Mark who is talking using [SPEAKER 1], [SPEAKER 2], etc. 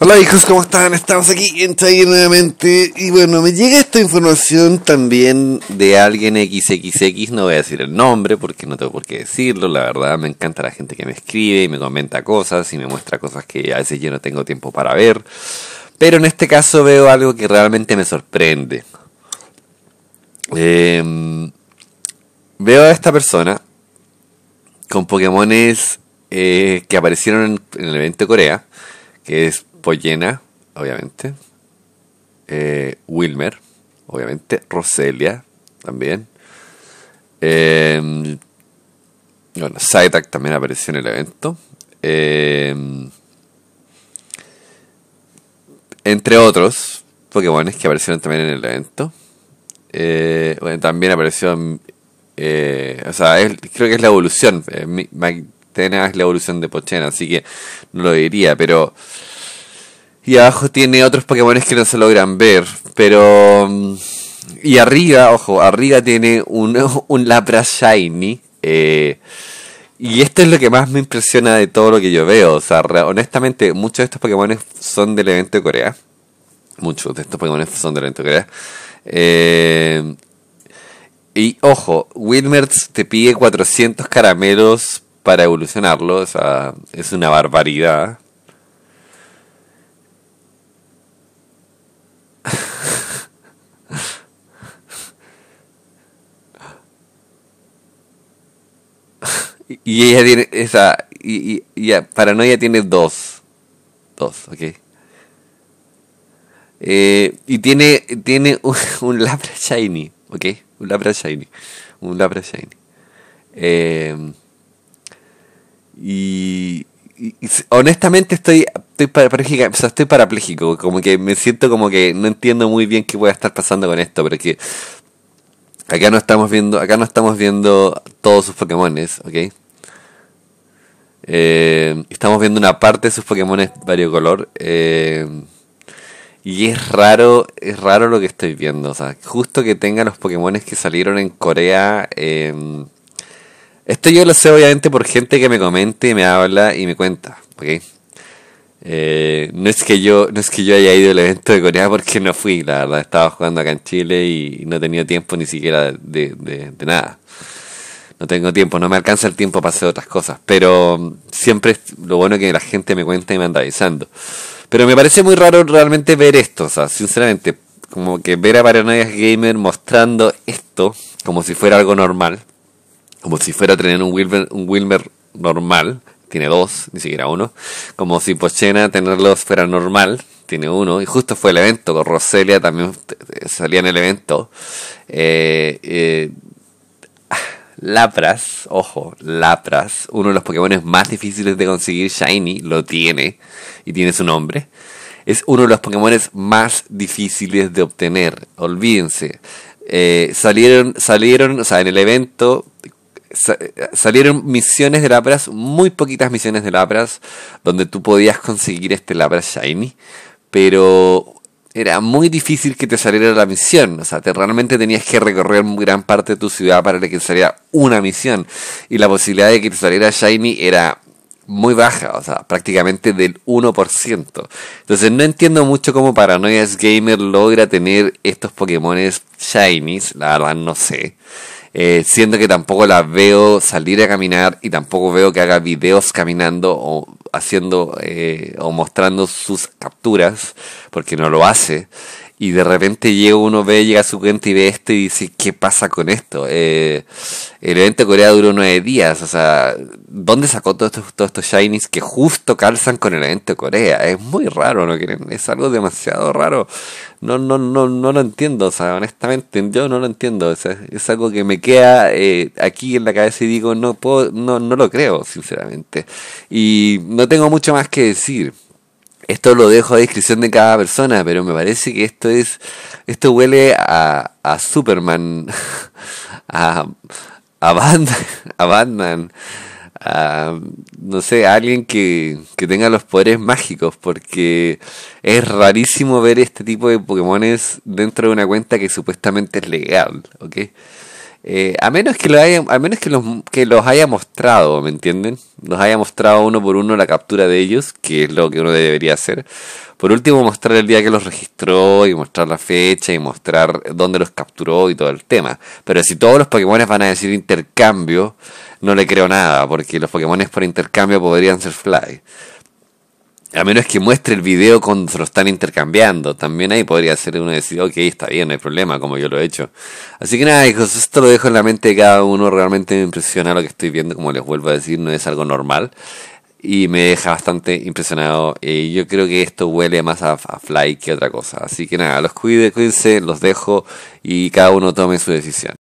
[SPEAKER 1] Hola hijos, ¿cómo están? Estamos aquí en nuevamente y bueno, me llega esta información también de alguien XXX, no voy a decir el nombre porque no tengo por qué decirlo, la verdad me encanta la gente que me escribe y me comenta cosas y me muestra cosas que a veces yo no tengo tiempo para ver, pero en este caso veo algo que realmente me sorprende. Em, veo a esta persona con Pokémones eh, que aparecieron en, el evento Corea, que es Pollena, obviamente. Eh, Wilmer, obviamente. Roselia, también. Eh, bueno, también apareció en el evento. Eh, entre otros Pokémones que aparecieron también en el evento. Eh, también apareció. o sea, creo que es la evolución. Magdena es la evolución de Pochena, así que no lo diría, pero. Y abajo tiene otros Pokémon que no se logran ver. Pero. Mm, y arriba, ojo, arriba tiene un, un Lapras Shiny. Eh, y esto es lo que más me impresiona de todo lo que yo veo. O sea, honestamente, muchos de estos Pokémon son del evento de Corea. Muchos de estos Pokémon son del evento de Corea. Eh, y ojo, Wilmerts te pide 400 caramelos para evolucionarlo. O sea, es una barbaridad. y ella tiene esa. Y, y, no paranoia tiene dos. Dos, ok. Eh, y tiene, tiene un, Labra Shiny, ok. Un Labra Shiny. Un Labra Shiny. Eh, y, honestamente estoy estoy parapléjico, como que me siento como que no entiendo muy bien qué a estar pasando con esto, pero que acá no estamos viendo, acá no estamos viendo todos sus Pokémones, ¿ok? Eh, estamos viendo una parte de sus Pokémones varios Eh, y es raro, es raro lo que estoy viendo. O sea, justo que tenga los Pokémones que salieron en Corea. Eh, esto yo lo sé obviamente por gente que me comente y me habla y me cuenta. ¿ok? Eh, no es que yo no es que yo haya ido al evento de Corea porque no fui, la verdad, estaba jugando acá en Chile y no he tenido tiempo ni siquiera de, de, nada. No tengo tiempo, no me alcanza el tiempo para hacer otras cosas, pero mm, siempre es lo bueno que la gente me cuenta y me anda avisando. Pero me parece muy raro realmente ver esto, o sea, sinceramente, como que ver a Paranoia Gamer mostrando esto como si fuera algo normal, como si fuera tener un Wilmer, un Wilmer normal, tiene dos, ni siquiera uno. Como si Pochena tenerlos fuera normal, tiene uno. Y justo fue el evento, con Roselia también salía en el evento. Eh, eh, ah, Lapras, ojo, Lapras, uno de los Pokémon más difíciles de conseguir Shiny, lo tiene y tiene su nombre. Es uno de los Pokémon más difíciles de obtener, olvídense. Eh, salieron, salieron, o sea, en el evento salieron misiones de Lapras, muy poquitas misiones de Lapras, donde tú podías conseguir este Lapras Shiny, pero era muy difícil que te saliera la misión. O sea, realmente tenías que recorrer gran parte de tu ciudad para que saliera una misión. Y la posibilidad de que te saliera Shiny era muy baja, o sea, prácticamente del 1%. Entonces no entiendo mucho cómo Paranoias Gamer logra tener estos Pokémon Shinies, la verdad no sé. Eh, siento que tampoco las veo salir a caminar y tampoco veo que haga videos caminando o haciendo eh, o mostrando sus capturas, porque no lo hace. Y de repente llega uno, ve, llega a su cuenta y ve esto y dice, ¿qué pasa con esto? Eh, el evento de Corea duró nueve días, o sea, ¿dónde sacó todos estos, todos estos shinies que justo calzan con el evento de Corea? Es muy raro, ¿no quieren Es algo demasiado raro. No, no, no, no lo entiendo, o sea, honestamente, yo no lo entiendo. es algo que me queda eh, aquí en la cabeza y digo, no puedo, no, no lo creo, sinceramente. Y no tengo mucho más que decir. Esto lo dejo a descripción de cada persona, pero me parece que esto es. Esto huele a, a Superman, a, a, Batman, a Batman, a. No sé, alguien que, que tenga los poderes mágicos, porque es rarísimo ver este tipo de Pokémones dentro de una cuenta que supuestamente es legal, ¿ok? Eh, a menos que haya, menos que los, que los haya mostrado, ¿me entienden? Nos haya mostrado uno por uno la captura de ellos, que es lo que uno debería hacer. Por último, mostrar el día que los registró y mostrar la fecha y mostrar dónde los capturó y todo el tema. Pero si todos los Pokémon van a decir intercambio, no le creo nada, porque los Pokémon por intercambio podrían ser fly. A menos que muestre el video cuando se lo están intercambiando. También ahí podría ser uno decir, ok, está bien, no hay problema, como yo lo he hecho. Así que nada, hijos, esto lo dejo en la mente de cada uno. Realmente me impresiona lo que estoy viendo, como les vuelvo a decir, no es algo normal. Y me deja bastante impresionado. Y yo creo que esto huele más a, fly que a otra cosa. Así que nada, los cuide, cuídense, los dejo y cada uno tome su decisión.